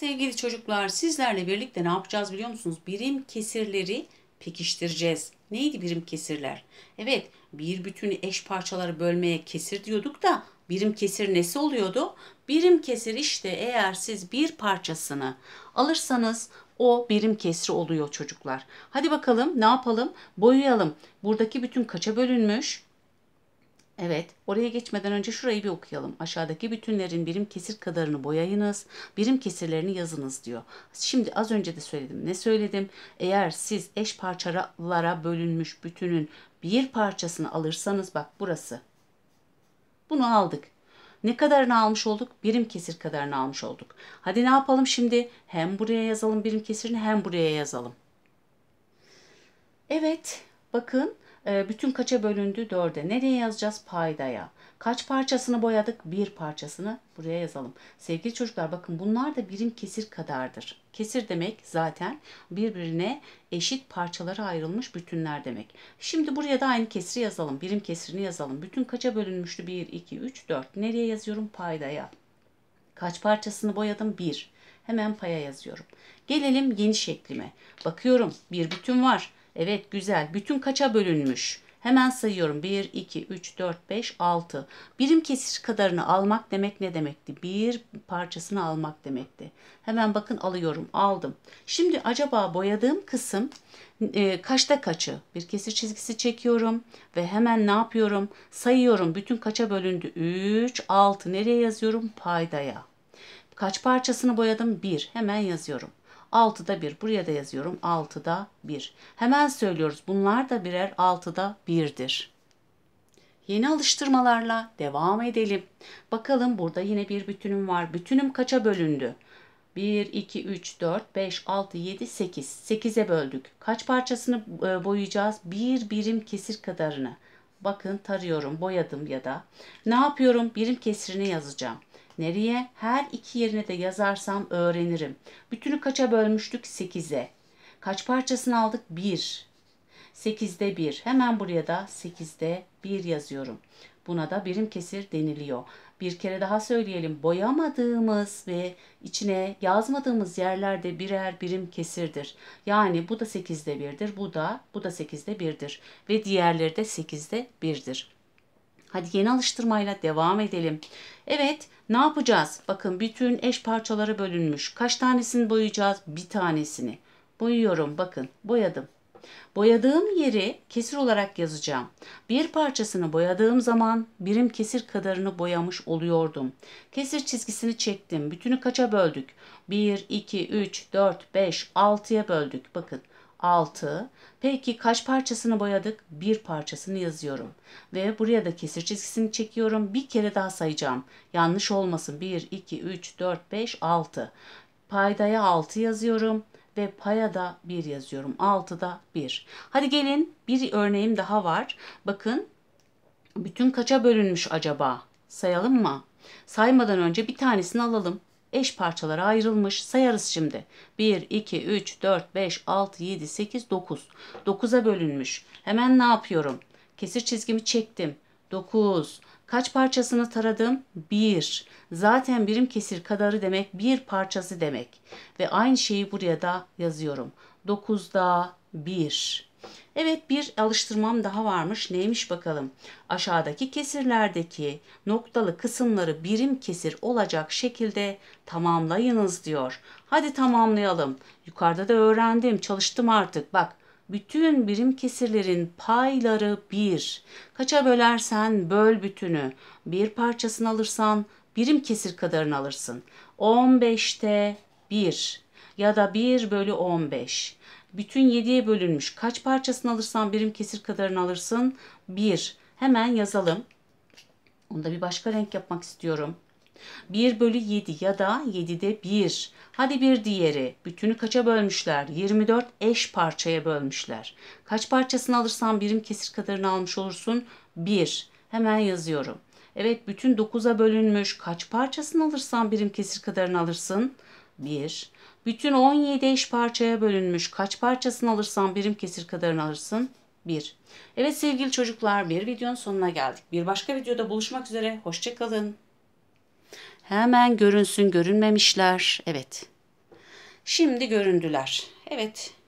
Sevgili çocuklar sizlerle birlikte ne yapacağız biliyor musunuz? Birim kesirleri pekiştireceğiz. Neydi birim kesirler? Evet bir bütünü eş parçalara bölmeye kesir diyorduk da birim kesir nesi oluyordu? Birim kesir işte eğer siz bir parçasını alırsanız o birim kesri oluyor çocuklar. Hadi bakalım ne yapalım? Boyayalım. Buradaki bütün kaça bölünmüş? Evet, oraya geçmeden önce şurayı bir okuyalım. Aşağıdaki bütünlerin birim kesir kadarını boyayınız, birim kesirlerini yazınız diyor. Şimdi az önce de söyledim. Ne söyledim? Eğer siz eş parçalara bölünmüş bütünün bir parçasını alırsanız bak burası. Bunu aldık. Ne kadarını almış olduk? Birim kesir kadarını almış olduk. Hadi ne yapalım şimdi? Hem buraya yazalım birim kesirini hem buraya yazalım. Evet, bakın ee, bütün kaça bölündü? Dörde. Nereye yazacağız? Paydaya. Kaç parçasını boyadık? Bir parçasını buraya yazalım. Sevgili çocuklar bakın bunlar da birim kesir kadardır. Kesir demek zaten birbirine eşit parçalara ayrılmış bütünler demek. Şimdi buraya da aynı kesri yazalım. Birim kesirini yazalım. Bütün kaça bölünmüştü? 1, 2, 3, 4. Nereye yazıyorum? Paydaya. Kaç parçasını boyadım? 1. Hemen paya yazıyorum. Gelelim yeni şeklime. Bakıyorum bir bütün var. Evet güzel. Bütün kaça bölünmüş? Hemen sayıyorum. 1, 2, 3, 4, 5, 6. Birim kesir kadarını almak demek ne demekti? Bir parçasını almak demekti. Hemen bakın alıyorum. Aldım. Şimdi acaba boyadığım kısım e, kaçta kaçı? Bir kesir çizgisi çekiyorum ve hemen ne yapıyorum? Sayıyorum. Bütün kaça bölündü? 3, 6. Nereye yazıyorum? Paydaya. Kaç parçasını boyadım? 1. Hemen yazıyorum. 6'da 1. Buraya da yazıyorum 6'da 1. Hemen söylüyoruz bunlar da birer 6'da 1'dir. Yeni alıştırmalarla devam edelim. Bakalım burada yine bir bütünüm var. Bütünüm kaça bölündü? 1, 2, 3, 4, 5, 6, 7, 8. 8'e böldük. Kaç parçasını e, boyayacağız? Bir birim kesir kadarını. Bakın tarıyorum, boyadım ya da. Ne yapıyorum? Birim kesirini yazacağım. Nereye? Her iki yerine de yazarsam öğrenirim. Bütünü kaça bölmüştük? 8'e. Kaç parçasını aldık? 1. 8'de 1. Hemen buraya da 8'de 1 yazıyorum. Buna da birim kesir deniliyor. Bir kere daha söyleyelim. Boyamadığımız ve içine yazmadığımız yerlerde birer birim kesirdir. Yani bu da 8'de 1'dir. Bu da bu da 8'de 1'dir ve diğerleri de 8'de 1'dir. Hadi yeni alıştırmayla devam edelim. Evet ne yapacağız? Bakın bütün eş parçaları bölünmüş. Kaç tanesini boyayacağız? Bir tanesini. Boyuyorum bakın boyadım. Boyadığım yeri kesir olarak yazacağım. Bir parçasını boyadığım zaman birim kesir kadarını boyamış oluyordum. Kesir çizgisini çektim. Bütünü kaça böldük? 1, 2, 3, 4, 5, 6'ya böldük. Bakın 6. Peki kaç parçasını boyadık? Bir parçasını yazıyorum. Ve buraya da kesir çizgisini çekiyorum. Bir kere daha sayacağım. Yanlış olmasın. 1, 2, 3, 4, 5, 6. Paydaya 6 yazıyorum ve paya da 1 yazıyorum. 6'da 1. Hadi gelin bir örneğim daha var. Bakın bütün kaça bölünmüş acaba? Sayalım mı? Saymadan önce bir tanesini alalım eş parçalara ayrılmış. Sayarız şimdi. 1, 2, 3, 4, 5, 6, 7, 8, 9. 9'a bölünmüş. Hemen ne yapıyorum? Kesir çizgimi çektim. 9. Kaç parçasını taradım? 1. Zaten birim kesir kadarı demek bir parçası demek. Ve aynı şeyi buraya da yazıyorum. 9'da 1. Evet bir alıştırmam daha varmış. Neymiş bakalım? Aşağıdaki kesirlerdeki noktalı kısımları birim kesir olacak şekilde tamamlayınız diyor. Hadi tamamlayalım. Yukarıda da öğrendim. Çalıştım artık. Bak bütün birim kesirlerin payları bir. Kaça bölersen böl bütünü. Bir parçasını alırsan birim kesir kadarını alırsın. 15'te 1 ya da 1 bölü 15. Bütün 7'ye bölünmüş. Kaç parçasını alırsan birim kesir kadarını alırsın? 1. Hemen yazalım. Onu da bir başka renk yapmak istiyorum. 1 bölü 7 ya da 7'de 1. Hadi bir diğeri. Bütünü kaça bölmüşler? 24 eş parçaya bölmüşler. Kaç parçasını alırsan birim kesir kadarını almış olursun? 1. Hemen yazıyorum. Evet bütün 9'a bölünmüş. Kaç parçasını alırsan birim kesir kadarını alırsın? 1. 1. Bütün 17 eş parçaya bölünmüş kaç parçasını alırsan birim kesir kadarını alırsın? 1. Evet sevgili çocuklar bir videonun sonuna geldik. Bir başka videoda buluşmak üzere. Hoşçakalın. Hemen görünsün görünmemişler. Evet. Şimdi göründüler. Evet.